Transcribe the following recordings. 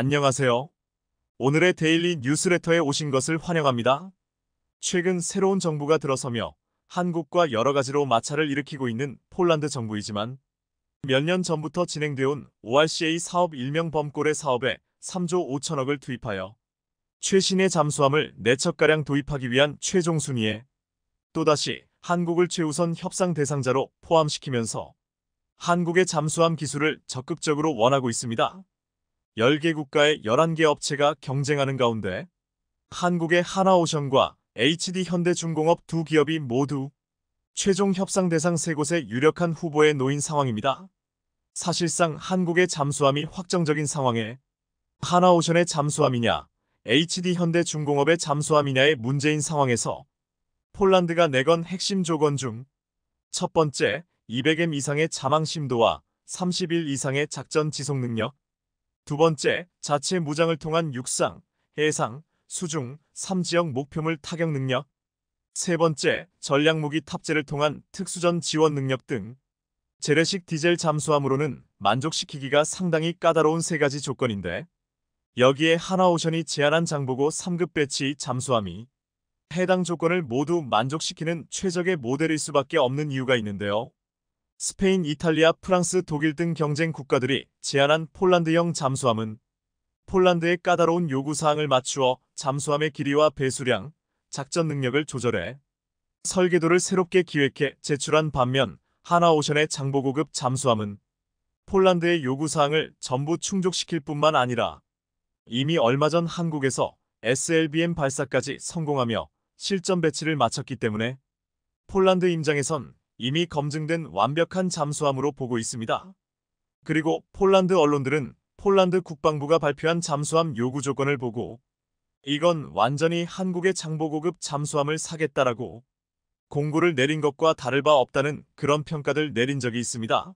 안녕하세요. 오늘의 데일리 뉴스레터에 오신 것을 환영합니다. 최근 새로운 정부가 들어서며 한국과 여러 가지로 마찰을 일으키고 있는 폴란드 정부이지만 몇 년 전부터 진행되어 온 ORCA 사업 일명 범골의 사업에 3조 5천억을 투입하여 최신의 잠수함을 4척가량 도입하기 위한 최종 순위에 또다시 한국을 최우선 협상 대상자로 포함시키면서 한국의 잠수함 기술을 적극적으로 원하고 있습니다. 10개 국가의 11개 업체가 경쟁하는 가운데 한국의 하나오션과 HD현대중공업 두 기업이 모두 최종 협상 대상 세 곳의 유력한 후보에 놓인 상황입니다. 사실상 한국의 잠수함이 확정적인 상황에 하나오션의 잠수함이냐, HD현대중공업의 잠수함이냐의 문제인 상황에서 폴란드가 내건 핵심 조건 중 첫 번째, 200M 이상의 자망심도와 30일 이상의 작전 지속 능력, 두 번째, 자체 무장을 통한 육상, 해상, 수중, 3지역 목표물 타격 능력 세 번째, 전략무기 탑재를 통한 특수전 지원 능력 등 재래식 디젤 잠수함으로는 만족시키기가 상당히 까다로운 세 가지 조건인데 여기에 하나오션이 제안한 장보고 3급 배치 잠수함이 해당 조건을 모두 만족시키는 최적의 모델일 수밖에 없는 이유가 있는데요. 스페인, 이탈리아, 프랑스, 독일 등 경쟁 국가들이 제안한 폴란드형 잠수함은 폴란드의 까다로운 요구사항을 맞추어 잠수함의 길이와 배수량, 작전 능력을 조절해 설계도를 새롭게 기획해 제출한 반면 하나오션의 장보고급 잠수함은 폴란드의 요구사항을 전부 충족시킬 뿐만 아니라 이미 얼마 전 한국에서 SLBM 발사까지 성공하며 실전 배치를 마쳤기 때문에 폴란드 임장에선 이미 검증된 완벽한 잠수함으로 보고 있습니다. 그리고 폴란드 언론들은 폴란드 국방부가 발표한 잠수함 요구 조건을 보고 이건 완전히 한국의 장보고급 잠수함을 사겠다라고 공고를 내린 것과 다를 바 없다는 그런 평가를 내린 적이 있습니다.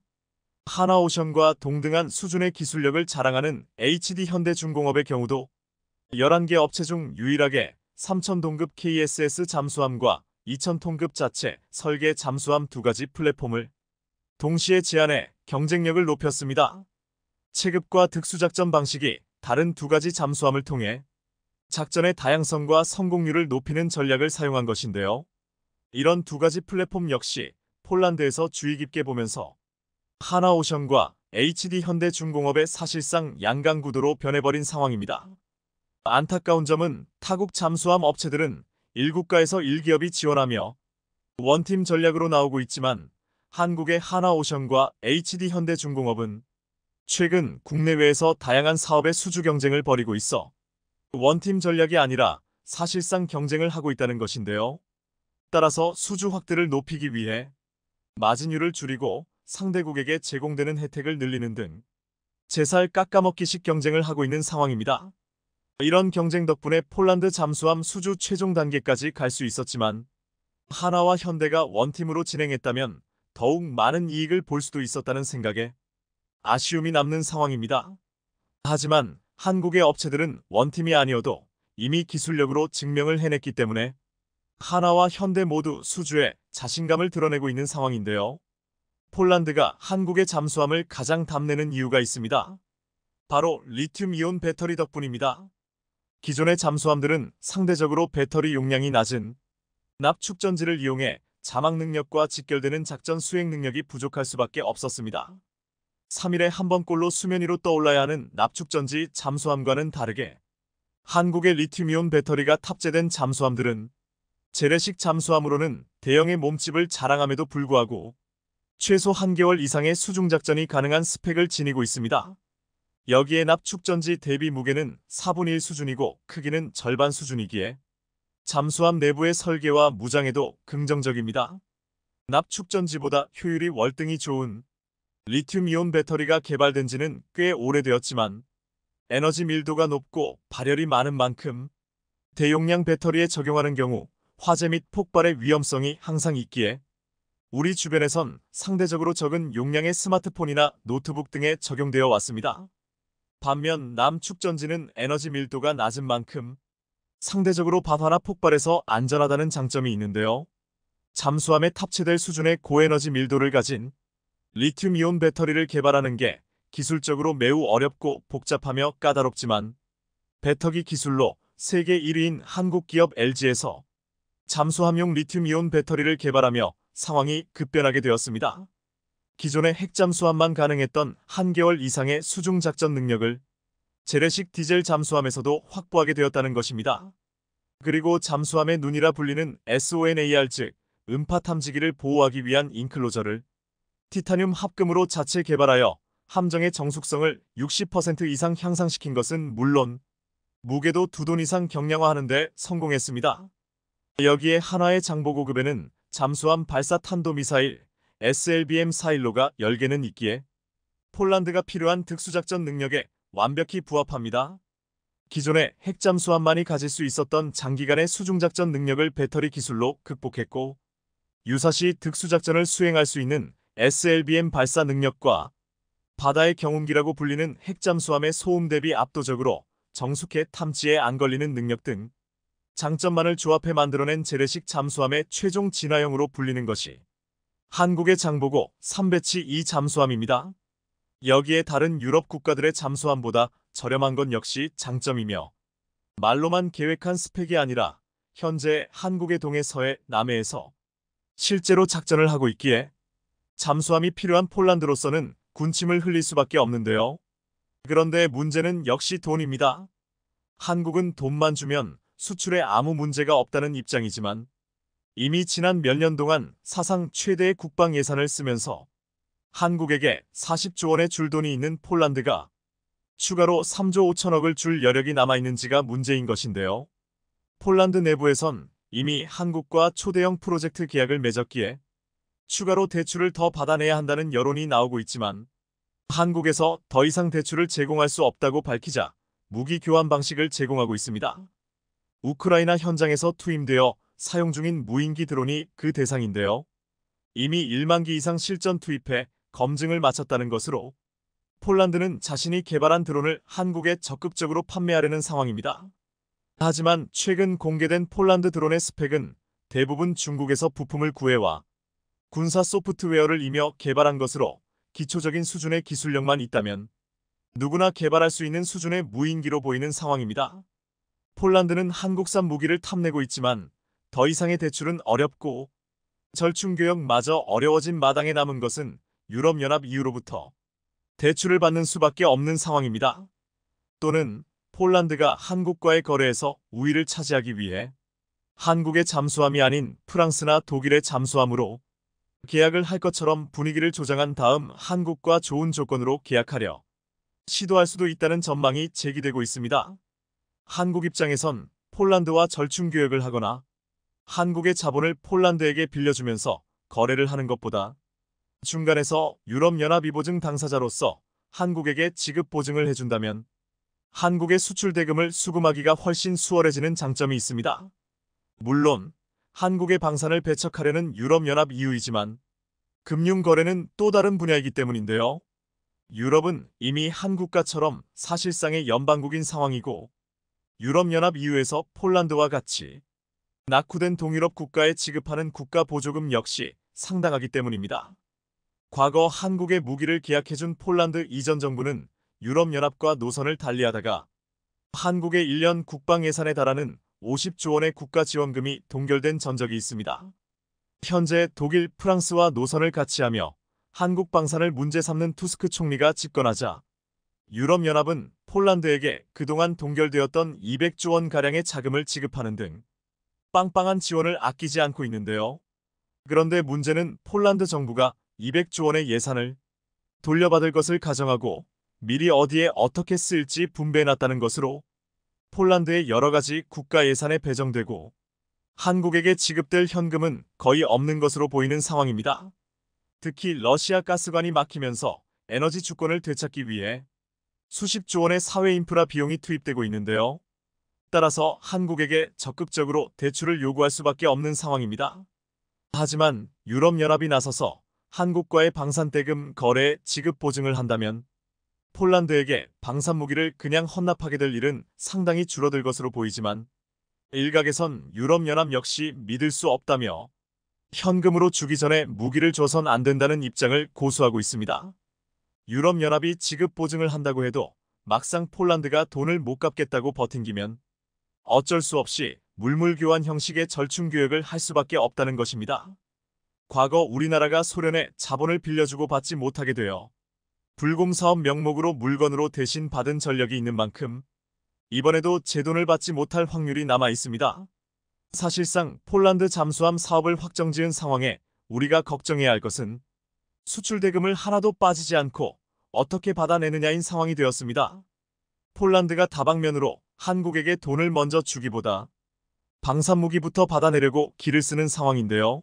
하나오션과 동등한 수준의 기술력을 자랑하는 HD 현대중공업의 경우도 11개 업체 중 유일하게 3천 동급 KSS 잠수함과 2000통급 자체, 설계 잠수함 두 가지 플랫폼을 동시에 제안해 경쟁력을 높였습니다. 체급과 특수작전 방식이 다른 두 가지 잠수함을 통해 작전의 다양성과 성공률을 높이는 전략을 사용한 것인데요. 이런 두 가지 플랫폼 역시 폴란드에서 주의 깊게 보면서 하나오션과 HD 현대중공업의 사실상 양강구도로 변해버린 상황입니다. 안타까운 점은 타국 잠수함 업체들은 1국가에서 1기업이 지원하며 원팀 전략으로 나오고 있지만 한국의 하나오션과 HD현대중공업은 최근 국내외에서 다양한 사업의 수주 경쟁을 벌이고 있어 원팀 전략이 아니라 사실상 경쟁을 하고 있다는 것인데요. 따라서 수주 확대를 높이기 위해 마진율을 줄이고 상대국에게 제공되는 혜택을 늘리는 등 제살 깎아먹기식 경쟁을 하고 있는 상황입니다. 이런 경쟁 덕분에 폴란드 잠수함 수주 최종 단계까지 갈 수 있었지만 하나와 현대가 원팀으로 진행했다면 더욱 많은 이익을 볼 수도 있었다는 생각에 아쉬움이 남는 상황입니다. 하지만 한국의 업체들은 원팀이 아니어도 이미 기술력으로 증명을 해냈기 때문에 하나와 현대 모두 수주에 자신감을 드러내고 있는 상황인데요. 폴란드가 한국의 잠수함을 가장 담내는 이유가 있습니다. 바로 리튬이온 배터리 덕분입니다. 기존의 잠수함들은 상대적으로 배터리 용량이 낮은 납축전지를 이용해 자막 능력과 직결되는 작전 수행 능력이 부족할 수밖에 없었습니다. 3일에 한 번꼴로 수면 위로 떠올라야 하는 납축전지 잠수함과는 다르게 한국의 리튬이온 배터리가 탑재된 잠수함들은 재래식 잠수함으로는 대형의 몸집을 자랑함에도 불구하고 최소 1개월 이상의 수중작전이 가능한 스펙을 지니고 있습니다. 여기에 납축전지 대비 무게는 4분의 1 수준이고 크기는 절반 수준이기에 잠수함 내부의 설계와 무장에도 긍정적입니다. 납축전지보다 효율이 월등히 좋은 리튬이온 배터리가 개발된 지는 꽤 오래되었지만 에너지 밀도가 높고 발열이 많은 만큼 대용량 배터리에 적용하는 경우 화재 및 폭발의 위험성이 항상 있기에 우리 주변에선 상대적으로 적은 용량의 스마트폰이나 노트북 등에 적용되어 왔습니다. 반면 남축전지는 에너지 밀도가 낮은 만큼 상대적으로 바다나 폭발에서 안전하다는 장점이 있는데요. 잠수함에 탑재될 수준의 고에너지 밀도를 가진 리튬이온 배터리를 개발하는 게 기술적으로 매우 어렵고 복잡하며 까다롭지만 배터기 기술로 세계 1위인 한국 기업 LG에서 잠수함용 리튬이온 배터리를 개발하며 상황이 급변하게 되었습니다. 기존의 핵잠수함만 가능했던 한개월 이상의 수중작전 능력을 재래식 디젤 잠수함에서도 확보하게 되었다는 것입니다. 그리고 잠수함의 눈이라 불리는 SONAR 즉 음파 탐지기를 보호하기 위한 인클로저를 티타늄 합금으로 자체 개발하여 함정의 정숙성을 60% 이상 향상시킨 것은 물론 무게도 두돈 이상 경량화하는 데 성공했습니다. 여기에 하나의 장보고급에는 잠수함 발사 탄도미사일 SLBM 사일로가 10개는 있기에 폴란드가 필요한 특수작전 능력에 완벽히 부합합니다. 기존의 핵잠수함만이 가질 수 있었던 장기간의 수중작전 능력을 배터리 기술로 극복했고 유사시 특수작전을 수행할 수 있는 SLBM 발사 능력과 바다의 경운기라고 불리는 핵잠수함의 소음 대비 압도적으로 정숙해 탐지에 안 걸리는 능력 등 장점만을 조합해 만들어낸 재래식 잠수함의 최종 진화형으로 불리는 것이 한국의 장보고 3배치 2 잠수함입니다. 여기에 다른 유럽 국가들의 잠수함보다 저렴한 건 역시 장점이며 말로만 계획한 스펙이 아니라 현재 한국의 동해 서해 남해에서 실제로 작전을 하고 있기에 잠수함이 필요한 폴란드로서는 군침을 흘릴 수밖에 없는데요. 그런데 문제는 역시 돈입니다. 한국은 돈만 주면 수출에 아무 문제가 없다는 입장이지만 이미 지난 몇 년 동안 사상 최대의 국방 예산을 쓰면서 한국에게 40조 원의 줄돈이 있는 폴란드가 추가로 3조 5천억을 줄 여력이 남아있는지가 문제인 것인데요. 폴란드 내부에선 이미 한국과 초대형 프로젝트 계약을 맺었기에 추가로 대출을 더 받아내야 한다는 여론이 나오고 있지만 한국에서 더 이상 대출을 제공할 수 없다고 밝히자 무기 교환 방식을 제공하고 있습니다. 우크라이나 현장에서 투입되어 사용 중인 무인기 드론이 그 대상인데요. 이미 1만 기 이상 실전 투입해 검증을 마쳤다는 것으로 폴란드는 자신이 개발한 드론을 한국에 적극적으로 판매하려는 상황입니다. 하지만 최근 공개된 폴란드 드론의 스펙은 대부분 중국에서 부품을 구해와 군사 소프트웨어를 이며 개발한 것으로 기초적인 수준의 기술력만 있다면 누구나 개발할 수 있는 수준의 무인기로 보이는 상황입니다. 폴란드는 한국산 무기를 탐내고 있지만 더 이상의 대출은 어렵고 절충교역마저 어려워진 마당에 남은 것은 유럽연합 이후로부터 대출을 받는 수밖에 없는 상황입니다. 또는 폴란드가 한국과의 거래에서 우위를 차지하기 위해 한국의 잠수함이 아닌 프랑스나 독일의 잠수함으로 계약을 할 것처럼 분위기를 조장한 다음 한국과 좋은 조건으로 계약하려 시도할 수도 있다는 전망이 제기되고 있습니다. 한국 입장에선 폴란드와 절충 교역을 하거나 한국의 자본을 폴란드에게 빌려주면서 거래를 하는 것보다 중간에서 유럽연합이보증 당사자로서 한국에게 지급 보증을 해준다면 한국의 수출 대금을 수금하기가 훨씬 수월해지는 장점이 있습니다. 물론 한국의 방산을 배척하려는 유럽연합 이유이지만 금융거래는 또 다른 분야이기 때문인데요. 유럽은 이미 한국과처럼 사실상의 연방국인 상황이고 유럽연합 이후에서 폴란드와 같이 낙후된 동유럽 국가에 지급하는 국가보조금 역시 상당하기 때문입니다. 과거 한국의 무기를 계약해준 폴란드 이전 정부는 유럽연합과 노선을 달리하다가 한국의 1년 국방예산에 달하는 50조 원의 국가지원금이 동결된 전적이 있습니다. 현재 독일, 프랑스와 노선을 같이 하며 한국 방산을 문제 삼는 투스크 총리가 집권하자 유럽연합은 폴란드에게 그동안 동결되었던 200조 원가량의 자금을 지급하는 등 빵빵한 지원을 아끼지 않고 있는데요. 그런데 문제는 폴란드 정부가 200조 원의 예산을 돌려받을 것을 가정하고 미리 어디에 어떻게 쓸지 분배해놨다는 것으로 폴란드의 여러가지 국가 예산에 배정되고 한국에게 지급될 현금은 거의 없는 것으로 보이는 상황입니다. 특히 러시아 가스관이 막히면서 에너지 주권을 되찾기 위해 수십조 원의 사회 인프라 비용이 투입되고 있는데요. 따라서 한국에게 적극적으로 대출을 요구할 수밖에 없는 상황입니다. 하지만 유럽연합이 나서서 한국과의 방산대금 거래 지급 보증을 한다면 폴란드에게 방산무기를 그냥 헌납하게 될 일은 상당히 줄어들 것으로 보이지만 일각에선 유럽연합 역시 믿을 수 없다며 현금으로 주기 전에 무기를 줘선 안 된다는 입장을 고수하고 있습니다. 유럽연합이 지급 보증을 한다고 해도 막상 폴란드가 돈을 못 갚겠다고 버틴기면 어쩔 수 없이 물물교환 형식의 절충교역을 할 수밖에 없다는 것입니다. 과거 우리나라가 소련에 자본을 빌려주고 받지 못하게 되어 불곰사업 명목으로 물건으로 대신 받은 전력이 있는 만큼 이번에도 제 돈을 받지 못할 확률이 남아 있습니다. 사실상 폴란드 잠수함 사업을 확정지은 상황에 우리가 걱정해야 할 것은 수출 대금을 하나도 빠지지 않고 어떻게 받아내느냐인 상황이 되었습니다. 폴란드가 다방면으로 한국에게 돈을 먼저 주기보다 방산무기부터 받아내려고 길을 쓰는 상황인데요.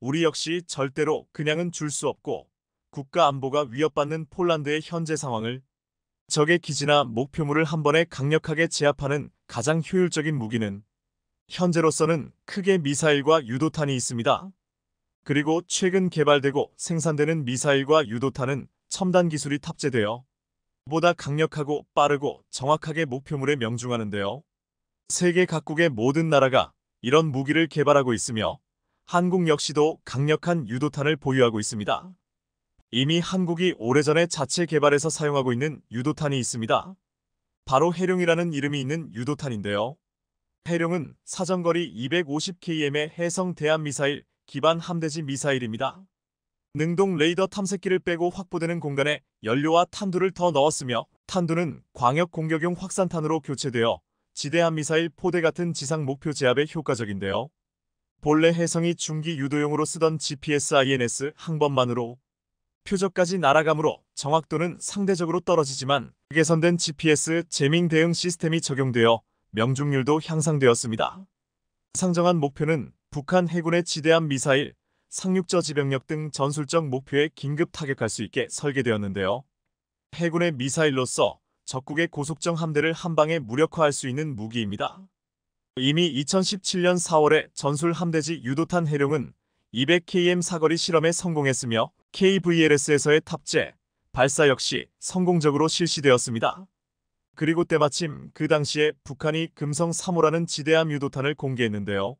우리 역시 절대로 그냥은 줄 수 없고 국가 안보가 위협받는 폴란드의 현재 상황을 적의 기지나 목표물을 한 번에 강력하게 제압하는 가장 효율적인 무기는 현재로서는 크게 미사일과 유도탄이 있습니다. 그리고 최근 개발되고 생산되는 미사일과 유도탄은 첨단 기술이 탑재되어 보다 강력하고 빠르고 정확하게 목표물에 명중하는데요. 세계 각국의 모든 나라가 이런 무기를 개발하고 있으며 한국 역시도 강력한 유도탄을 보유하고 있습니다. 이미 한국이 오래전에 자체 개발해서 사용하고 있는 유도탄이 있습니다. 바로 해룡이라는 이름이 있는 유도탄인데요. 해룡은 사정거리 250km의 해성 대한미사일 기반 함대지 미사일입니다. 능동 레이더 탐색기를 빼고 확보되는 공간에 연료와 탄두를 더 넣었으며 탄두는 광역 공격용 확산탄으로 교체되어 지대함 미사일 포대 같은 지상 목표 제압에 효과적인데요. 본래 해성이 중기 유도용으로 쓰던 GPS-INS 한번만으로 표적까지 날아가므로 정확도는 상대적으로 떨어지지만 개선된 GPS 제밍 대응 시스템이 적용되어 명중률도 향상되었습니다. 상정한 목표는 북한 해군의 지대함 미사일 상륙저 지병력 등 전술적 목표에 긴급 타격할 수 있게 설계되었는데요. 해군의 미사일로서 적국의 고속정 함대를 한방에 무력화할 수 있는 무기입니다. 이미 2017년 4월에 전술 함대지 유도탄 해룡은 200km 사거리 실험에 성공했으며 KVLS에서의 탑재, 발사 역시 성공적으로 실시되었습니다. 그리고 때마침 그 당시에 북한이 금성 3호라는 지대함 유도탄을 공개했는데요.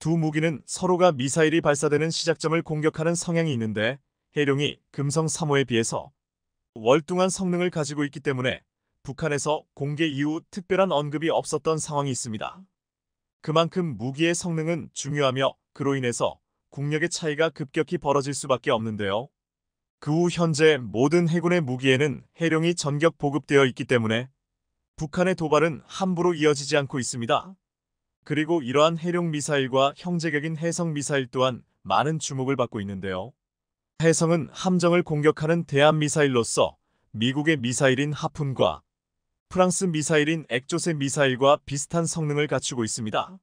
두 무기는 서로가 미사일이 발사되는 시작점을 공격하는 성향이 있는데 해룡이 금성 3호에 비해서 월등한 성능을 가지고 있기 때문에 북한에서 공개 이후 특별한 언급이 없었던 상황이 있습니다. 그만큼 무기의 성능은 중요하며 그로 인해서 국력의 차이가 급격히 벌어질 수밖에 없는데요. 그 후 현재 모든 해군의 무기에는 해룡이 전격 보급되어 있기 때문에 북한의 도발은 함부로 이어지지 않고 있습니다. 그리고 이러한 해룡 미사일과 형제격인 해성 미사일 또한 많은 주목을 받고 있는데요. 해성은 함정을 공격하는 대한 미사일로서 미국의 미사일인 하푼과 프랑스 미사일인 액조세 미사일과 비슷한 성능을 갖추고 있습니다.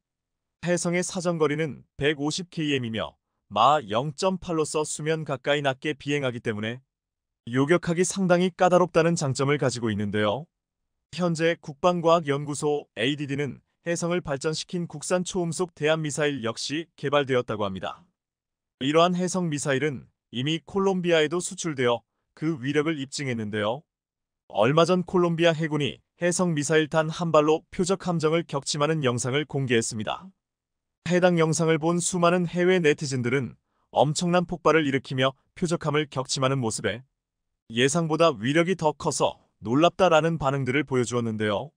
해성의 사정거리는 150km이며 마 0.8로서 수면 가까이 낮게 비행하기 때문에 요격하기 상당히 까다롭다는 장점을 가지고 있는데요. 현재 국방과학연구소 ADD는 해성을 발전시킨 국산 초음속 대한미사일 역시 개발되었다고 합니다. 이러한 해성 미사일은 이미 콜롬비아에도 수출되어 그 위력을 입증했는데요. 얼마 전 콜롬비아 해군이 해성 미사일 단한 발로 표적 함정을 격침하는 영상을 공개했습니다. 해당 영상을 본 수많은 해외 네티즌들은 엄청난 폭발을 일으키며 표적함을 격침하는 모습에 예상보다 위력이 더 커서 놀랍다라는 반응들을 보여주었는데요.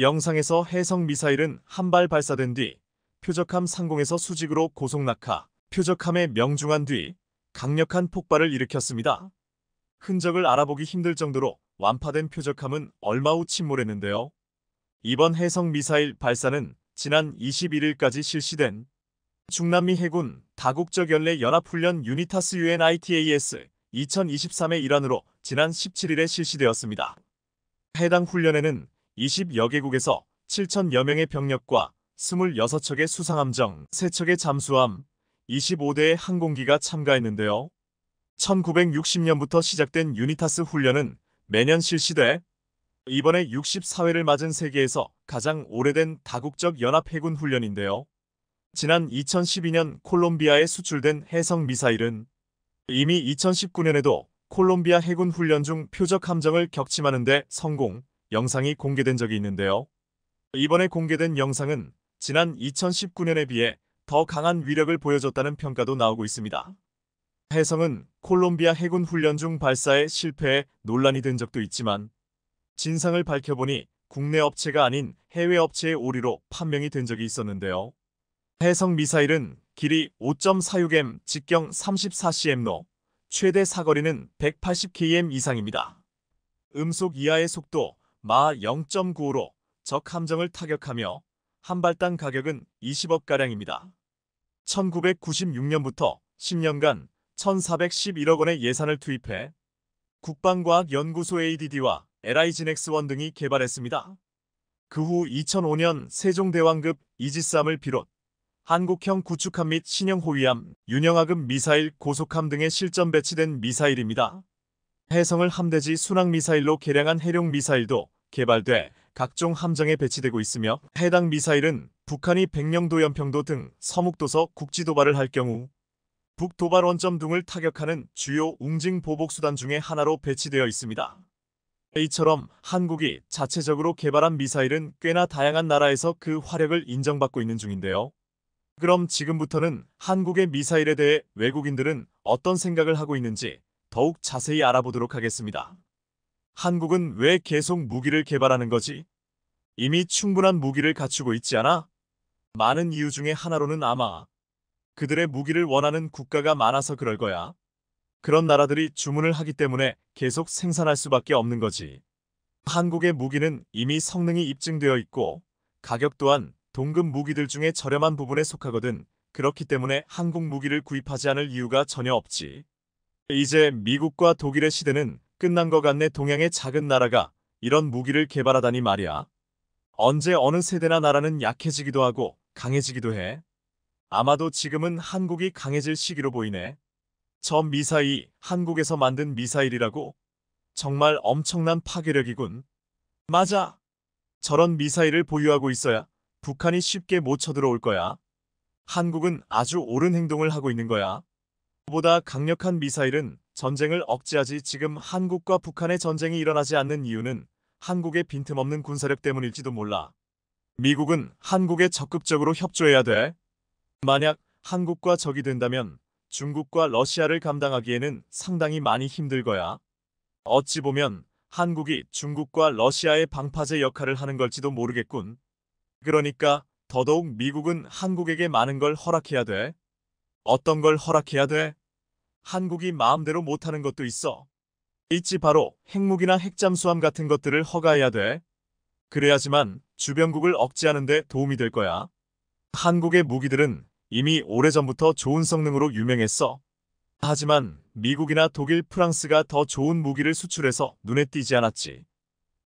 영상에서 해성 미사일은 한 발 발사된 뒤 표적함 상공에서 수직으로 고속 낙하, 표적함에 명중한 뒤 강력한 폭발을 일으켰습니다. 흔적을 알아보기 힘들 정도로 완파된 표적함은 얼마 후 침몰했는데요. 이번 해성 미사일 발사는 지난 21일까지 실시된 중남미 해군 다국적 연례 연합훈련 유니타스 UNITAS 2023의 일환으로 지난 17일에 실시되었습니다. 해당 훈련에는 20여 개국에서 7천여 명의 병력과 26척의 수상함정, 3척의 잠수함, 25대의 항공기가 참가했는데요. 1960년부터 시작된 유니타스 훈련은 매년 실시돼 이번에 64회를 맞은 세계에서 가장 오래된 다국적 연합해군 훈련인데요. 지난 2012년 콜롬비아에 수출된 해성미사일은 이미 2019년에도 콜롬비아 해군 훈련 중 표적 함정을 격침하는 데 성공, 영상이 공개된 적이 있는데요. 이번에 공개된 영상은 지난 2019년에 비해 더 강한 위력을 보여줬다는 평가도 나오고 있습니다. 해성은 콜롬비아 해군 훈련 중 발사에 실패해 논란이 된 적도 있지만 진상을 밝혀보니 국내 업체가 아닌 해외 업체의 오류로 판명이 된 적이 있었는데요. 해성 미사일은 길이 5.46m, 직경 34cm로 최대 사거리는 180km 이상입니다. 음속 이하의 속도, 마 0.95로 적 함정을 타격하며 한 발당 가격은 20억가량입니다. 1996년부터 10년간 1,411억 원의 예산을 투입해 국방과학연구소 ADD와 l i g 엑스원 등이 개발했습니다. 그 후 2005년 세종대왕급 이지스함을 비롯 한국형 구축함 및 신형 호위함, 윤형하급 미사일, 고속함 등의 실전 배치된 미사일입니다. 해성을 함대지 순항미사일로 개량한 해룡미사일도 개발돼 각종 함정에 배치되고 있으며 해당 미사일은 북한이 백령도 연평도 등 서북도서 국지도발을 할 경우 북도발 원점 등을 타격하는 주요 웅징 보복수단 중의 하나로 배치되어 있습니다. 이처럼 한국이 자체적으로 개발한 미사일은 꽤나 다양한 나라에서 그 화력을 인정받고 있는 중인데요. 그럼 지금부터는 한국의 미사일에 대해 외국인들은 어떤 생각을 하고 있는지 더욱 자세히 알아보도록 하겠습니다. 한국은 왜 계속 무기를 개발하는 거지? 이미 충분한 무기를 갖추고 있지 않아? 많은 이유 중에 하나로는 아마 그들의 무기를 원하는 국가가 많아서 그럴 거야. 그런 나라들이 주문을 하기 때문에 계속 생산할 수밖에 없는 거지. 한국의 무기는 이미 성능이 입증되어 있고 가격 또한 동급 무기들 중에 저렴한 부분에 속하거든 그렇기 때문에 한국 무기를 구입하지 않을 이유가 전혀 없지. 이제 미국과 독일의 시대는 끝난 것 같네 동양의 작은 나라가 이런 무기를 개발하다니 말이야. 언제 어느 세대나 나라는 약해지기도 하고 강해지기도 해. 아마도 지금은 한국이 강해질 시기로 보이네. 저 미사일, 한국에서 만든 미사일이라고? 정말 엄청난 파괴력이군. 맞아. 저런 미사일을 보유하고 있어야 북한이 쉽게 못 쳐들어올 거야. 한국은 아주 옳은 행동을 하고 있는 거야. 보다 강력한 미사일은 전쟁을 억제하지 지금 한국과 북한의 전쟁이 일어나지 않는 이유는 한국의 빈틈없는 군사력 때문일지도 몰라. 미국은 한국에 적극적으로 협조해야 돼. 만약 한국과 적이 된다면 중국과 러시아를 감당하기에는 상당히 많이 힘들 거야. 어찌 보면 한국이 중국과 러시아의 방파제 역할을 하는 걸지도 모르겠군. 그러니까 더더욱 미국은 한국에게 많은 걸 허락해야 돼. 어떤 걸 허락해야 돼? 한국이 마음대로 못하는 것도 있어. 있지 바로 핵무기나 핵잠수함 같은 것들을 허가해야 돼. 그래야지만 주변국을 억제하는 데 도움이 될 거야. 한국의 무기들은 이미 오래전부터 좋은 성능으로 유명했어. 하지만 미국이나 독일, 프랑스가 더 좋은 무기를 수출해서 눈에 띄지 않았지.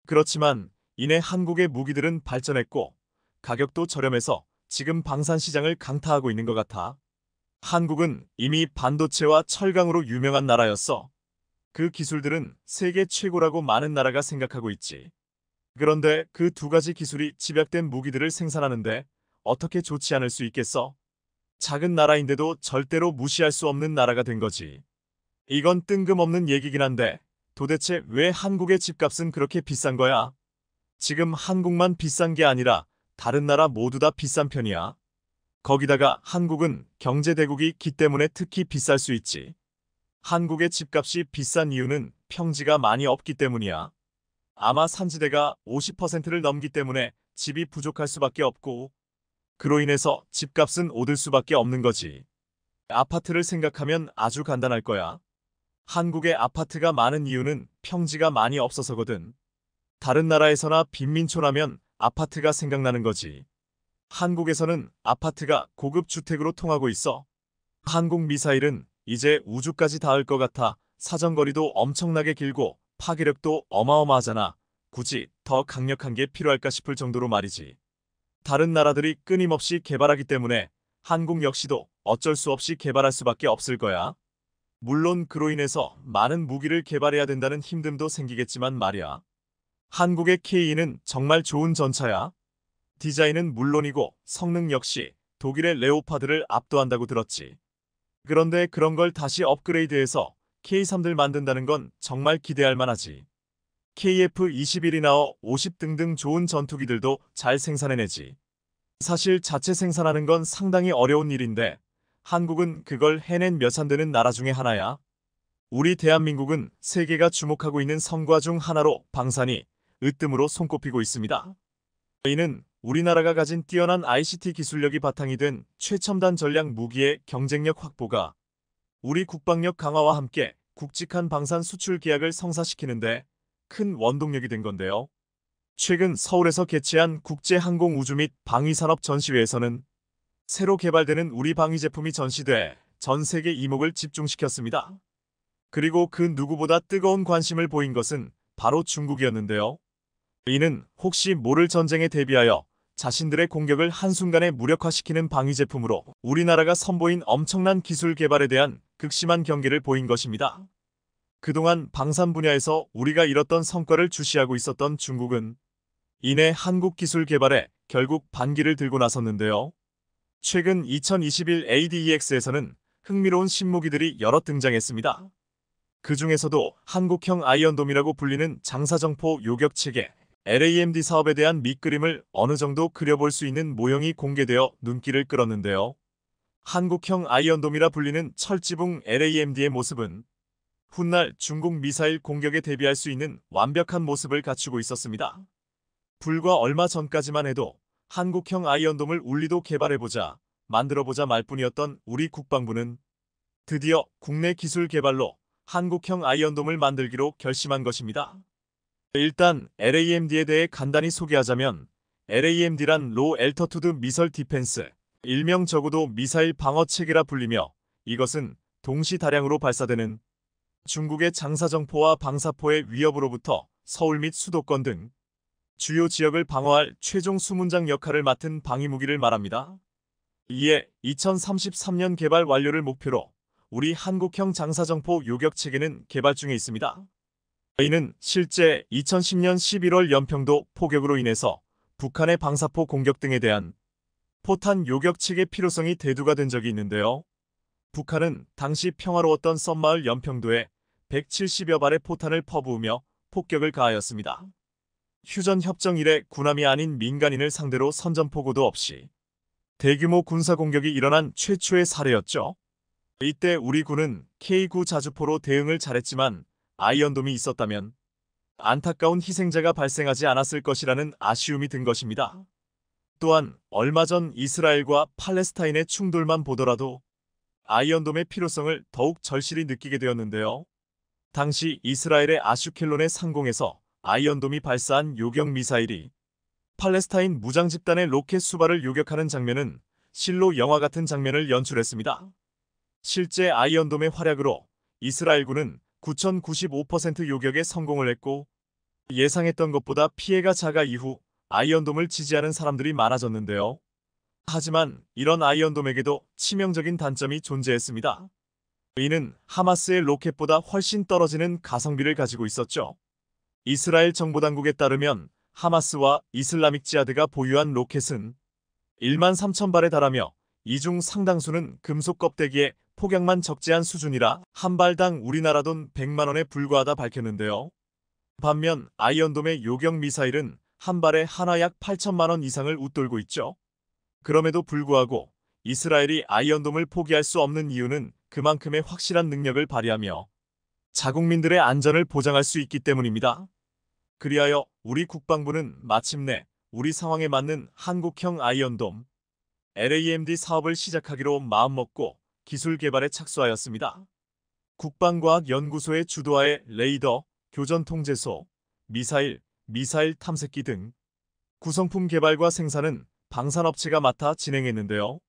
그렇지만 이내 한국의 무기들은 발전했고 가격도 저렴해서 지금 방산 시장을 강타하고 있는 것 같아. 한국은 이미 반도체와 철강으로 유명한 나라였어. 그 기술들은 세계 최고라고 많은 나라가 생각하고 있지. 그런데 그 두 가지 기술이 집약된 무기들을 생산하는데 어떻게 좋지 않을 수 있겠어? 작은 나라인데도 절대로 무시할 수 없는 나라가 된 거지. 이건 뜬금없는 얘기긴 한데 도대체 왜 한국의 집값은 그렇게 비싼 거야? 지금 한국만 비싼 게 아니라 다른 나라 모두 다 비싼 편이야. 거기다가 한국은 경제대국이기 때문에 특히 비쌀 수 있지. 한국의 집값이 비싼 이유는 평지가 많이 없기 때문이야. 아마 산지대가 50%를 넘기 때문에 집이 부족할 수밖에 없고 그로 인해서 집값은 오를 수밖에 없는 거지. 아파트를 생각하면 아주 간단할 거야. 한국의 아파트가 많은 이유는 평지가 많이 없어서거든. 다른 나라에서나 빈민촌하면 아파트가 생각나는 거지. 한국에서는 아파트가 고급 주택으로 통하고 있어 한국 미사일은 이제 우주까지 닿을 것 같아 사정거리도 엄청나게 길고 파괴력도 어마어마하잖아. 굳이 더 강력한 게 필요할까 싶을 정도로 말이지. 다른 나라들이 끊임없이 개발하기 때문에 한국 역시도 어쩔 수 없이 개발할 수밖에 없을 거야. 물론 그로 인해서 많은 무기를 개발해야 된다는 힘듦도 생기겠지만 말이야. 한국의 k e 는 정말 좋은 전차야. 디자인은 물론이고 성능 역시 독일의 레오파드를 압도한다고 들었지. 그런데 그런 걸 다시 업그레이드해서 K3들 만든다는 건 정말 기대할 만하지. KF-21이 나와 50 등등 좋은 전투기들도 잘 생산해내지. 사실 자체 생산하는 건 상당히 어려운 일인데 한국은 그걸 해낸 몇 안 되는 나라 중에 하나야. 우리 대한민국은 세계가 주목하고 있는 성과 중 하나로 방산이 으뜸으로 손꼽히고 있습니다. 저는 우리나라가 가진 뛰어난 ICT 기술력이 바탕이 된 최첨단 전략 무기의 경쟁력 확보가 우리 국방력 강화와 함께 국직한 방산 수출 계약을 성사시키는데 큰 원동력이 된 건데요. 최근 서울에서 개최한 국제항공우주 및 방위산업 전시회에서는 새로 개발되는 우리 방위 제품이 전시돼 전 세계 이목을 집중시켰습니다. 그리고 그 누구보다 뜨거운 관심을 보인 것은 바로 중국이었는데요. 이는 혹시 모를 전쟁에 대비하여 자신들의 공격을 한순간에 무력화시키는 방위 제품으로 우리나라가 선보인 엄청난 기술 개발에 대한 극심한 경계를 보인 것입니다. 그동안 방산 분야에서 우리가 잃었던 성과를 주시하고 있었던 중국은 이내 한국 기술 개발에 결국 반기를 들고 나섰는데요. 최근 2021 ADEX에서는 흥미로운 신무기들이 여러 등장했습니다. 그 중에서도 한국형 아이언돔이라고 불리는 장사정포 요격체계 LAMD 사업에 대한 밑그림을 어느 정도 그려볼 수 있는 모형이 공개되어 눈길을 끌었는데요. 한국형 아이언돔이라 불리는 철지붕 LAMD의 모습은 훗날 중국 미사일 공격에 대비할 수 있는 완벽한 모습을 갖추고 있었습니다. 불과 얼마 전까지만 해도 한국형 아이언돔을 울리도 개발해보자, 만들어보자 말뿐이었던 우리 국방부는 드디어 국내 기술 개발로 한국형 아이언돔을 만들기로 결심한 것입니다. 일단 LAMD에 대해 간단히 소개하자면 LAMD란 로 엘터투드 미설 디펜스, 일명 적어도 미사일 방어 체계라 불리며 이것은 동시 다량으로 발사되는 중국의 장사정포와 방사포의 위협으로부터 서울 및 수도권 등 주요 지역을 방어할 최종 수문장 역할을 맡은 방위무기를 말합니다. 이에 2033년 개발 완료를 목표로 우리 한국형 장사정포 요격체계는 개발 중에 있습니다. 이는 실제 2010년 11월 연평도 폭격으로 인해서 북한의 방사포 공격 등에 대한 포탄 요격 측의 필요성이 대두가 된 적이 있는데요. 북한은 당시 평화로웠던 썸마을 연평도에 170여 발의 포탄을 퍼부으며 폭격을 가하였습니다. 휴전 협정 이래 군함이 아닌 민간인을 상대로 선전포고도 없이 대규모 군사 공격이 일어난 최초의 사례였죠. 이때 우리 군은 K9 자주포로 대응을 잘했지만 아이언돔이 있었다면 안타까운 희생자가 발생하지 않았을 것이라는 아쉬움이 든 것입니다. 또한 얼마 전 이스라엘과 팔레스타인의 충돌만 보더라도 아이언돔의 필요성을 더욱 절실히 느끼게 되었는데요. 당시 이스라엘의 아슈켈론의 상공에서 아이언돔이 발사한 요격 미사일이 팔레스타인 무장 집단의 로켓 수발을 요격하는 장면은 실로 영화 같은 장면을 연출했습니다. 실제 아이언돔의 활약으로 이스라엘군은 9,095% 요격에 성공을 했고 예상했던 것보다 피해가 작아 이후 아이언돔을 지지하는 사람들이 많아졌는데요. 하지만 이런 아이언돔에게도 치명적인 단점이 존재했습니다. 이는 하마스의 로켓보다 훨씬 떨어지는 가성비를 가지고 있었죠. 이스라엘 정보당국에 따르면 하마스와 이슬라믹 지하드가 보유한 로켓은 1만 3천 발에 달하며 이 중 상당수는 금속 껍데기에 폭약만 적재한 수준이라 한 발당 우리나라 돈 100만원에 불과하다 밝혔는데요. 반면 아이언돔의 요격 미사일은 한 발에 하나 약 8천만원 이상을 웃돌고 있죠. 그럼에도 불구하고 이스라엘이 아이언돔을 포기할 수 없는 이유는 그만큼의 확실한 능력을 발휘하며 자국민들의 안전을 보장할 수 있기 때문입니다. 그리하여 우리 국방부는 마침내 우리 상황에 맞는 한국형 아이언돔 LAMD 사업을 시작하기로 마음먹고 기술 개발에 착수하였습니다. 국방과학연구소의 주도하에 레이더, 교전통제소, 미사일, 미사일 탐색기 등 구성품 개발과 생산은 방산업체가 맡아 진행했는데요.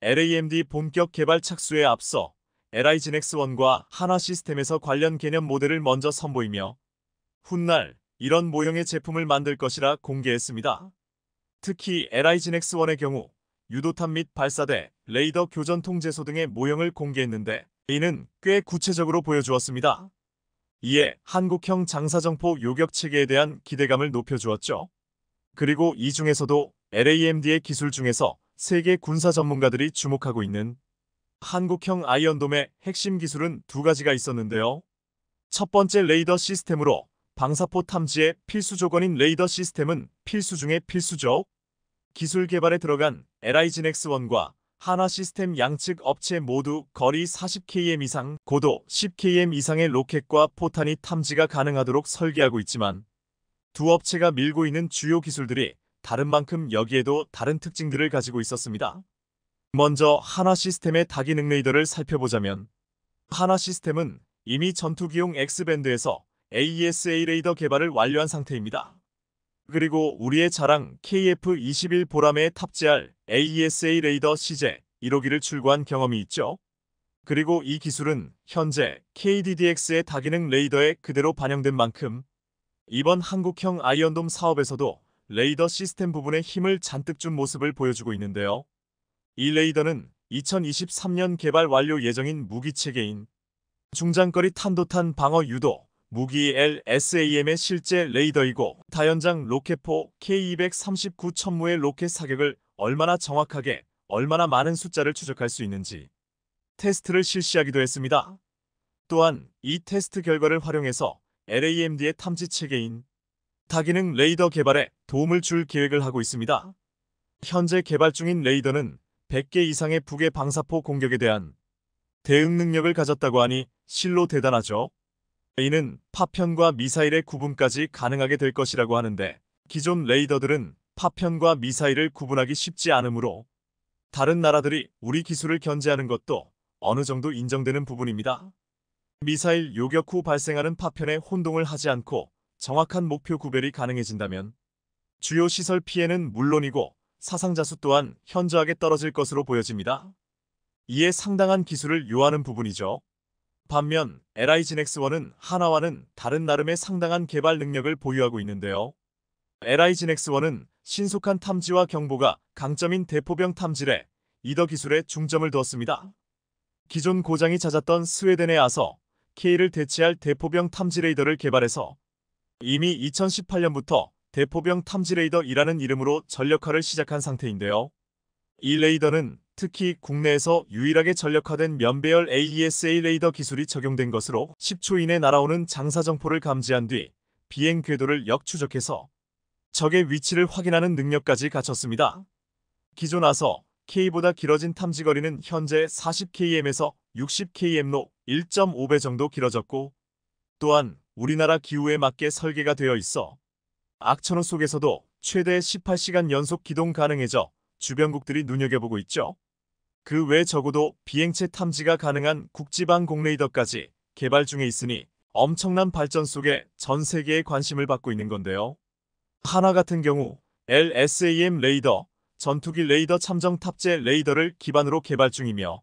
LAMD 본격 개발 착수에 앞서 LI 진 n x 1과 하나 시스템에서 관련 개념 모델을 먼저 선보이며 훗날 이런 모형의 제품을 만들 것이라 공개했습니다. 특히 LI 진 n x 1의 경우 유도탄 및 발사대, 레이더 교전 통제소 등의 모형을 공개했는데 이는 꽤 구체적으로 보여주었습니다. 이에 한국형 장사정포 요격 체계에 대한 기대감을 높여주었죠. 그리고 이 중에서도 LAMD의 기술 중에서 세계 군사 전문가들이 주목하고 있는 한국형 아이언돔의 핵심 기술은 두 가지가 있었는데요. 첫 번째 레이더 시스템으로 방사포 탐지의 필수 조건인 레이더 시스템은 필수 중의 필수죠. 기술 개발에 들어간 LIGNX1과 하나 시스템 양측 업체 모두 거리 40km 이상, 고도 10km 이상의 로켓과 포탄이 탐지가 가능하도록 설계하고 있지만 두 업체가 밀고 있는 주요 기술들이 다른 만큼 여기에도 다른 특징들을 가지고 있었습니다. 먼저 하나 시스템의 다기 능레이더를 살펴보자면 하나 시스템은 이미 전투기용 X밴드에서 AESA e 레이더 개발을 완료한 상태입니다. 그리고 우리의 자랑 KF-21 보람에 탑재할 AESA e 레이더 시제 1호기를 출고한 경험이 있죠. 그리고 이 기술은 현재 KDDX의 다기능 레이더에 그대로 반영된 만큼 이번 한국형 아이언돔 사업에서도 레이더 시스템 부분에 힘을 잔뜩 준 모습을 보여주고 있는데요. 이 레이더는 2023년 개발 완료 예정인 무기체계인 중장거리 탄도탄 방어 유도 무기 LSAM의 실제 레이더이고 다연장 로켓포 K239 천무의 로켓 사격을 얼마나 정확하게 얼마나 많은 숫자를 추적할 수 있는지 테스트를 실시하기도 했습니다. 또한 이 테스트 결과를 활용해서 LAMD의 탐지 체계인 다기능 레이더 개발에 도움을 줄 계획을 하고 있습니다. 현재 개발 중인 레이더는 100개 이상의 북의 방사포 공격에 대한 대응 능력을 가졌다고 하니 실로 대단하죠. 이는 파편과 미사일의 구분까지 가능하게 될 것이라고 하는데 기존 레이더들은 파편과 미사일을 구분하기 쉽지 않으므로 다른 나라들이 우리 기술을 견제하는 것도 어느 정도 인정되는 부분입니다. 미사일 요격 후 발생하는 파편에 혼동을 하지 않고 정확한 목표 구별이 가능해진다면 주요 시설 피해는 물론이고 사상자 수 또한 현저하게 떨어질 것으로 보여집니다. 이에 상당한 기술을 요하는 부분이죠. 반면 LI g n x 1은 하나와는 다른 나름의 상당한 개발 능력을 보유하고 있는데요. LI g n x 1은 신속한 탐지와 경보가 강점인 대포병 탐지에 이더 기술에 중점을 두었습니다. 기존 고장이 잦았던 스웨덴에 아서 K를 대체할 대포병 탐지 레이더를 개발해서 이미 2018년부터 대포병 탐지 레이더이라는 이름으로 전력화를 시작한 상태인데요. 이 레이더는 특히 국내에서 유일하게 전력화된 면배열 AESA e 레이더 기술이 적용된 것으로 10초 이내 날아오는 장사정포를 감지한 뒤 비행 궤도를 역추적해서 적의 위치를 확인하는 능력까지 갖췄습니다. 기존 아서 K보다 길어진 탐지거리는 현재 40km에서 60km로 1.5배 정도 길어졌고 또한 우리나라 기후에 맞게 설계가 되어 있어 악천후 속에서도 최대 18시간 연속 기동 가능해져 주변국들이 눈여겨보고 있죠. 그외 적어도 비행체 탐지가 가능한 국지방 공레이더까지 개발 중에 있으니 엄청난 발전 속에 전 세계의 관심을 받고 있는 건데요. 하나 같은 경우 LSAM 레이더, 전투기 레이더 참정 탑재 레이더를 기반으로 개발 중이며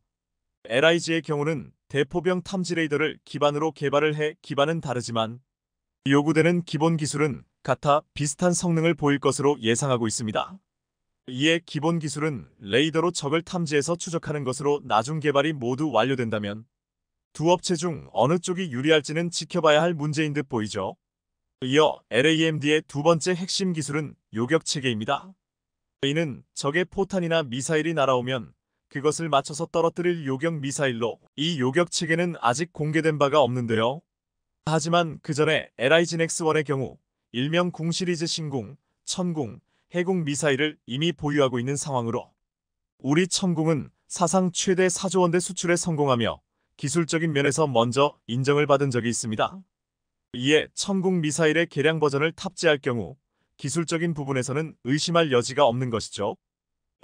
LIG의 경우는 대포병 탐지 레이더를 기반으로 개발을 해 기반은 다르지만 요구되는 기본 기술은 같아 비슷한 성능을 보일 것으로 예상하고 있습니다. 이에 기본 기술은 레이더로 적을 탐지해서 추적하는 것으로 나중 개발이 모두 완료된다면 두 업체 중 어느 쪽이 유리할지는 지켜봐야 할 문제인 듯 보이죠. 이어 LAMD의 두 번째 핵심 기술은 요격 체계입니다. 이는 적의 포탄이나 미사일이 날아오면 그것을 맞춰서 떨어뜨릴 요격 미사일로 이 요격 체계는 아직 공개된 바가 없는데요. 하지만 그 전에 LIGN X1의 경우 일명 궁 시리즈 신궁, 천궁, 해공 미사일을 이미 보유하고 있는 상황으로 우리 천공은 사상 최대 4조 원대 수출에 성공하며 기술적인 면에서 먼저 인정을 받은 적이 있습니다. 이에 천궁 미사일의 개량 버전을 탑재할 경우 기술적인 부분에서는 의심할 여지가 없는 것이죠.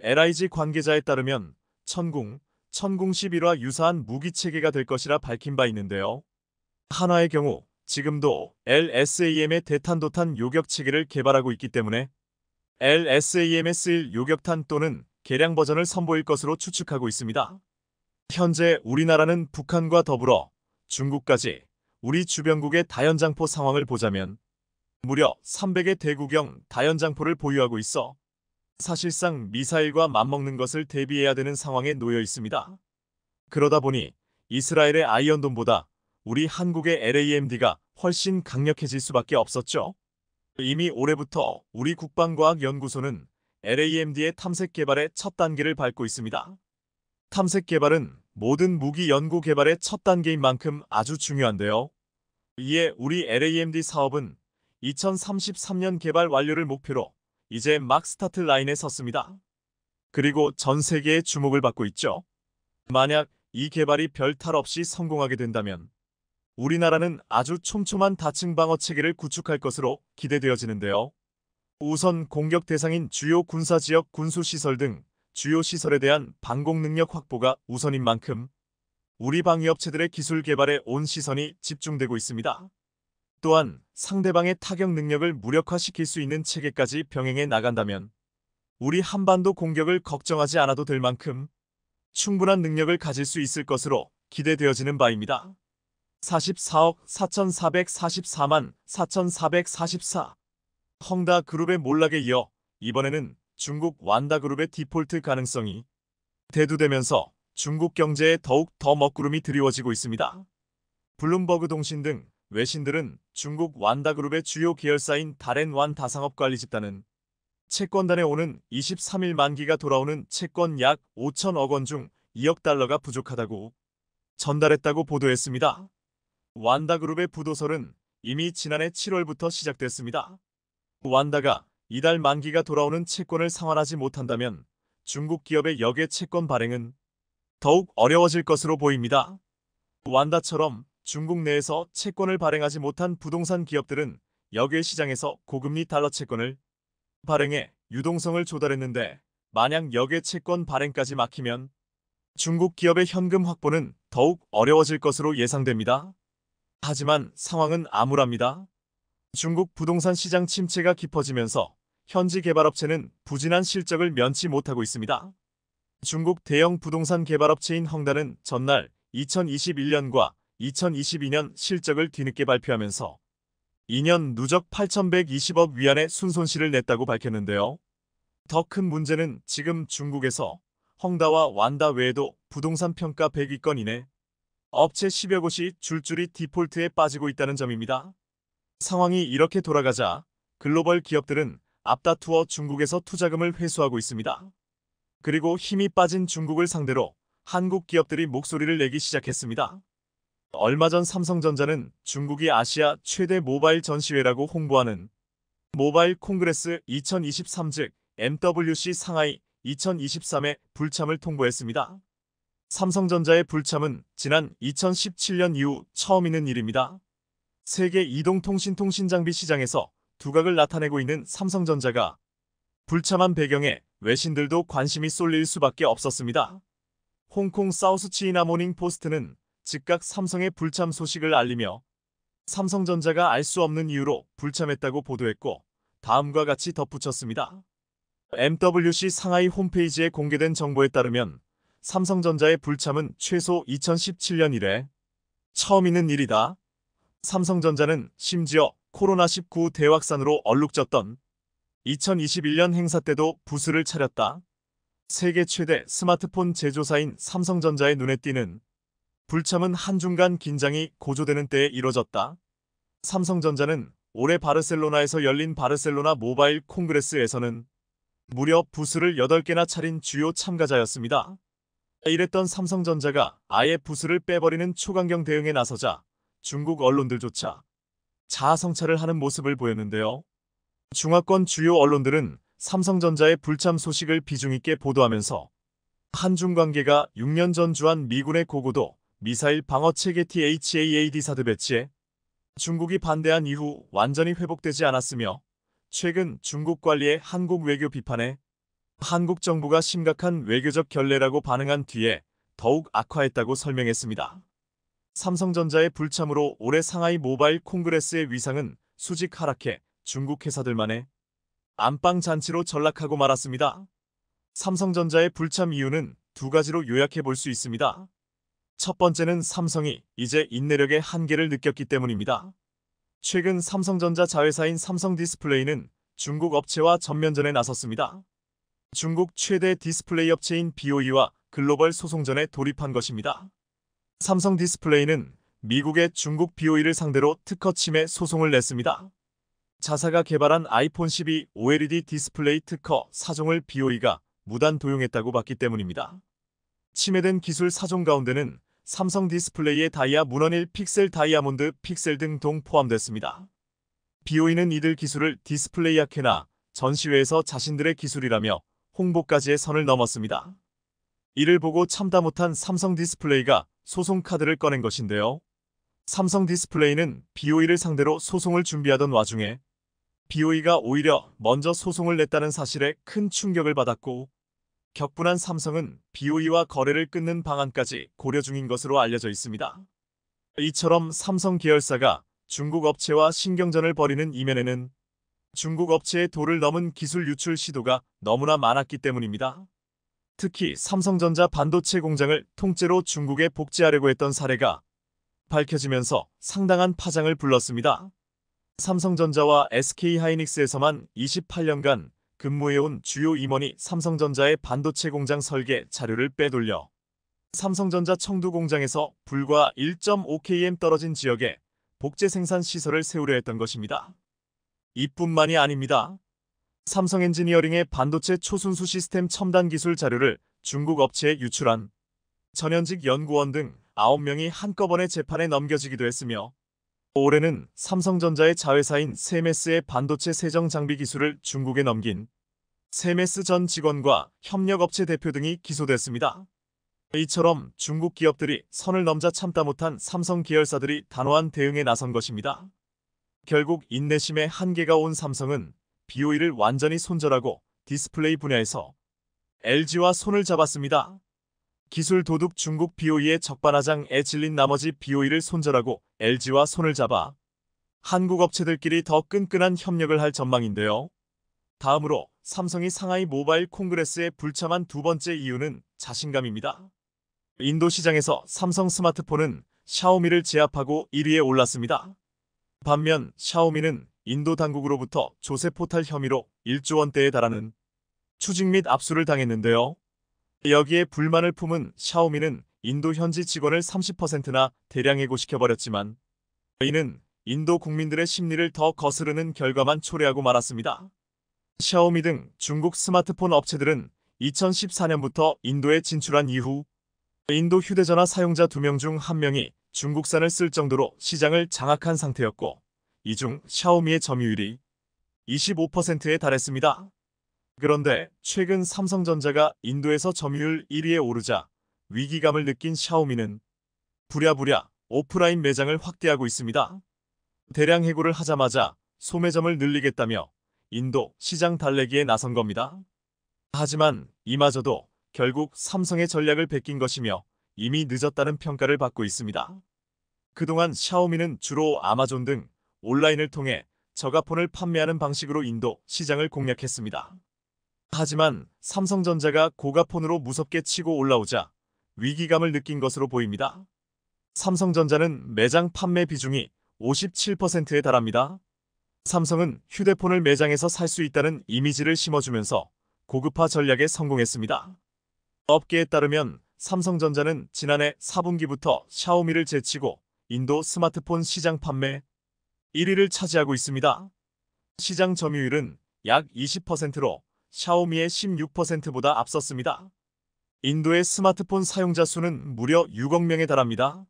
LIG 관계자에 따르면 천궁, 천궁 1 1화 유사한 무기체계가 될 것이라 밝힌 바 있는데요. 하나의 경우 지금도 LSAM의 대탄도탄 요격 체계를 개발하고 있기 때문에 LSAMS1 요격탄 또는 개량 버전을 선보일 것으로 추측하고 있습니다. 현재 우리나라는 북한과 더불어 중국까지 우리 주변국의 다연장포 상황을 보자면 무려 300의 대구경 다연장포를 보유하고 있어 사실상 미사일과 맞먹는 것을 대비해야 되는 상황에 놓여 있습니다. 그러다 보니 이스라엘의 아이언돔보다 우리 한국의 LAMD가 훨씬 강력해질 수밖에 없었죠. 이미 올해부터 우리 국방과학연구소는 LAMD의 탐색 개발의 첫 단계를 밟고 있습니다. 탐색 개발은 모든 무기 연구 개발의 첫 단계인 만큼 아주 중요한데요. 이에 우리 LAMD 사업은 2033년 개발 완료를 목표로 이제 막 스타트 라인에 섰습니다. 그리고 전 세계의 주목을 받고 있죠. 만약 이 개발이 별 탈 없이 성공하게 된다면 우리나라는 아주 촘촘한 다층 방어 체계를 구축할 것으로 기대되어지는데요. 우선 공격 대상인 주요 군사지역 군수시설 등 주요 시설에 대한 방공 능력 확보가 우선인 만큼 우리 방위업체들의 기술 개발에 온 시선이 집중되고 있습니다. 또한 상대방의 타격 능력을 무력화시킬 수 있는 체계까지 병행해 나간다면 우리 한반도 공격을 걱정하지 않아도 될 만큼 충분한 능력을 가질 수 있을 것으로 기대되어지는 바입니다. 44억 4,444만 4,444 헝다 그룹의 몰락에 이어 이번에는 중국 완다 그룹의 디폴트 가능성이 대두되면서 중국 경제에 더욱 더 먹구름이 드리워지고 있습니다. 블룸버그 동신 등 외신들은 중국 완다 그룹의 주요 계열사인 다렌완 다상업 관리 집단은 채권단에 오는 23일 만기가 돌아오는 채권 약 5천억 원 중 2억 달러가 부족하다고 전달했다고 보도했습니다. 완다그룹의 부도설은 이미 지난해 7월부터 시작됐습니다. 완다가 이달 만기가 돌아오는 채권을 상환하지 못한다면 중국 기업의 역외 채권 발행은 더욱 어려워질 것으로 보입니다. 완다처럼 중국 내에서 채권을 발행하지 못한 부동산 기업들은 역외 시장에서 고금리 달러 채권을 발행해 유동성을 조달했는데 만약 역외 채권 발행까지 막히면 중국 기업의 현금 확보는 더욱 어려워질 것으로 예상됩니다. 하지만 상황은 암울합니다. 중국 부동산 시장 침체가 깊어지면서 현지 개발업체는 부진한 실적을 면치 못하고 있습니다. 중국 대형 부동산 개발업체인 헝다는 전날 2021년과 2022년 실적을 뒤늦게 발표하면서 2년 누적 8,120억 위안의 순손실을 냈다고 밝혔는데요. 더 큰 문제는 지금 중국에서 헝다와 완다 외에도 부동산 평가 100위권 이내 업체 10여 곳이 줄줄이 디폴트에 빠지고 있다는 점입니다. 상황이 이렇게 돌아가자 글로벌 기업들은 앞다투어 중국에서 투자금을 회수하고 있습니다. 그리고 힘이 빠진 중국을 상대로 한국 기업들이 목소리를 내기 시작했습니다. 얼마 전 삼성전자는 중국이 아시아 최대 모바일 전시회라고 홍보하는 모바일 콩그레스 2023 즉 MWC 상하이 2023에 불참을 통보했습니다. 삼성전자의 불참은 지난 2017년 이후 처음 있는 일입니다. 세계 이동통신 통신장비 시장에서 두각을 나타내고 있는 삼성전자가 불참한 배경에 외신들도 관심이 쏠릴 수밖에 없었습니다. 홍콩 사우스치이나 모닝포스트는 즉각 삼성의 불참 소식을 알리며 삼성전자가 알 수 없는 이유로 불참했다고 보도했고 다음과 같이 덧붙였습니다. MWC 상하이 홈페이지에 공개된 정보에 따르면 삼성전자의 불참은 최소 2017년 이래 처음 있는 일이다. 삼성전자는 심지어 코로나19 대확산으로 얼룩졌던 2021년 행사 때도 부스를 차렸다. 세계 최대 스마트폰 제조사인 삼성전자의 눈에 띄는 불참은 한중간 긴장이 고조되는 때에 이뤄졌다. 삼성전자는 올해 바르셀로나에서 열린 바르셀로나 모바일 콩그레스에서는 무려 부스를 8개나 차린 주요 참가자였습니다. 이랬던 삼성전자가 아예 부수를 빼버리는 초강경 대응에 나서자 중국 언론들조차 자아성찰을 하는 모습을 보였는데요. 중화권 주요 언론들은 삼성전자의 불참 소식을 비중있게 보도하면서 한중 관계가 6년 전 주한 미군의 고고도 미사일 방어 체계 THAAD e 사드 배치에 중국이 반대한 이후 완전히 회복되지 않았으며 최근 중국 관리의 한국 외교 비판에 한국 정부가 심각한 외교적 결례라고 반응한 뒤에 더욱 악화했다고 설명했습니다. 삼성전자의 불참으로 올해 상하이 모바일 콩그레스의 위상은 수직 하락해 중국 회사들만의 안방 잔치로 전락하고 말았습니다. 삼성전자의 불참 이유는 두 가지로 요약해 볼 수 있습니다. 첫 번째는 삼성이 이제 인내력의 한계를 느꼈기 때문입니다. 최근 삼성전자 자회사인 삼성디스플레이는 중국 업체와 전면전에 나섰습니다. 중국 최대 디스플레이 업체인 BOE와 글로벌 소송전에 돌입한 것입니다. 삼성 디스플레이는 미국의 중국 BOE를 상대로 특허 침해 소송을 냈습니다. 자사가 개발한 아이폰 12 OLED 디스플레이 특허 사종을 BOE가 무단 도용했다고 봤기 때문입니다. 침해된 기술 사종 가운데는 삼성 디스플레이의 다이아 문헌일 픽셀 다이아몬드 픽셀 등 동 포함됐습니다. BOE는 이들 기술을 디스플레이 약회나 전시회에서 자신들의 기술이라며 홍보까지의 선을 넘었습니다. 이를 보고 참다 못한 삼성 디스플레이가 소송 카드를 꺼낸 것인데요. 삼성 디스플레이는 BOE를 상대로 소송을 준비하던 와중에 BOE가 오히려 먼저 소송을 냈다는 사실에 큰 충격을 받았고 격분한 삼성은 BOE와 거래를 끊는 방안까지 고려 중인 것으로 알려져 있습니다. 이처럼 삼성 계열사가 중국 업체와 신경전을 벌이는 이면에는 중국 업체의 도를 넘은 기술 유출 시도가 너무나 많았기 때문입니다. 특히 삼성전자 반도체 공장을 통째로 중국에 복지하려고 했던 사례가 밝혀지면서 상당한 파장을 불렀습니다. 삼성전자와 SK하이닉스에서만 28년간 근무해온 주요 임원이 삼성전자의 반도체 공장 설계 자료를 빼돌려 삼성전자 청두 공장에서 불과 1.5km 떨어진 지역에 복제 생산 시설을 세우려 했던 것입니다. 이뿐만이 아닙니다. 삼성 엔지니어링의 반도체 초순수 시스템 첨단 기술 자료를 중국 업체에 유출한 전현직 연구원 등 9명이 한꺼번에 재판에 넘겨지기도 했으며 올해는 삼성전자의 자회사인 세메스의 반도체 세정 장비 기술을 중국에 넘긴 세메스 전 직원과 협력업체 대표 등이 기소됐습니다. 이처럼 중국 기업들이 선을 넘자 참다 못한 삼성 계열사들이 단호한 대응에 나선 것입니다. 결국 인내심의 한계가 온 삼성은 BOE를 완전히 손절하고 디스플레이 분야에서 LG와 손을 잡았습니다. 기술 도둑 중국 BOE의 적반하장에 질린 나머지 BOE를 손절하고 LG와 손을 잡아 한국 업체들끼리 더 끈끈한 협력을 할 전망인데요. 다음으로 삼성이 상하이 모바일 콩그레스에 불참한 두 번째 이유는 자신감입니다. 인도 시장에서 삼성 스마트폰은 샤오미를 제압하고 1위에 올랐습니다. 반면 샤오미는 인도 당국으로부터 조세 포탈 혐의로 1조 원대에 달하는 추징 및 압수를 당했는데요. 여기에 불만을 품은 샤오미는 인도 현지 직원을 30%나 대량 해고시켜버렸지만 이는 인도 국민들의 심리를 더 거스르는 결과만 초래하고 말았습니다. 샤오미 등 중국 스마트폰 업체들은 2014년부터 인도에 진출한 이후 인도 휴대전화 사용자 2명 중 1명이 중국산을 쓸 정도로 시장을 장악한 상태였고 이 중 샤오미의 점유율이 25%에 달했습니다. 그런데 최근 삼성전자가 인도에서 점유율 1위에 오르자 위기감을 느낀 샤오미는 부랴부랴 오프라인 매장을 확대하고 있습니다. 대량 해고를 하자마자 소매점을 늘리겠다며 인도 시장 달래기에 나선 겁니다. 하지만 이마저도 결국 삼성의 전략을 베낀 것이며 이미 늦었다는 평가를 받고 있습니다. 그동안 샤오미는 주로 아마존 등 온라인을 통해 저가폰을 판매하는 방식으로 인도 시장을 공략했습니다. 하지만 삼성전자가 고가폰으로 무섭게 치고 올라오자 위기감을 느낀 것으로 보입니다. 삼성전자는 매장 판매 비중이 57%에 달합니다. 삼성은 휴대폰을 매장에서 살 수 있다는 이미지를 심어주면서 고급화 전략에 성공했습니다. 업계에 따르면 삼성전자는 지난해 4분기부터 샤오미를 제치고 인도 스마트폰 시장 판매 1위를 차지하고 있습니다. 시장 점유율은 약 20%로 샤오미의 16%보다 앞섰습니다. 인도의 스마트폰 사용자 수는 무려 6억 명에 달합니다.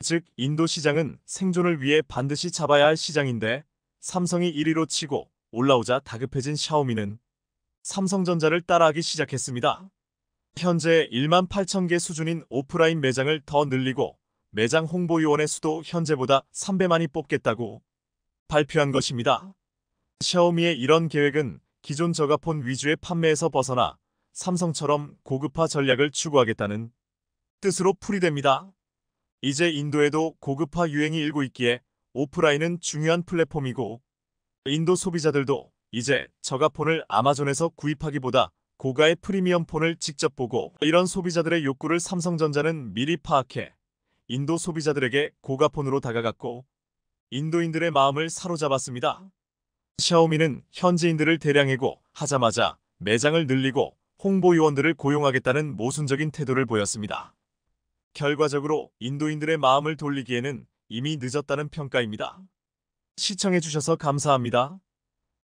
즉 인도 시장은 생존을 위해 반드시 잡아야 할 시장인데 삼성이 1위로 치고 올라오자 다급해진 샤오미는 삼성전자를 따라하기 시작했습니다. 현재 1만 8천 개 수준인 오프라인 매장을 더 늘리고 매장 홍보위원회 수도 현재보다 3배 만이 뽑겠다고 발표한 것입니다. 샤오미의 이런 계획은 기존 저가폰 위주의 판매에서 벗어나 삼성처럼 고급화 전략을 추구하겠다는 뜻으로 풀이됩니다. 이제 인도에도 고급화 유행이 일고 있기에 오프라인은 중요한 플랫폼이고 인도 소비자들도 이제 저가폰을 아마존에서 구입하기보다 고가의 프리미엄 폰을 직접 보고 이런 소비자들의 욕구를 삼성전자는 미리 파악해 인도 소비자들에게 고가폰으로 다가갔고 인도인들의 마음을 사로잡았습니다. 샤오미는 현지인들을 대량해고 하자마자 매장을 늘리고 홍보 요원들을 고용하겠다는 모순적인 태도를 보였습니다. 결과적으로 인도인들의 마음을 돌리기에는 이미 늦었다는 평가입니다. 시청해주셔서 감사합니다.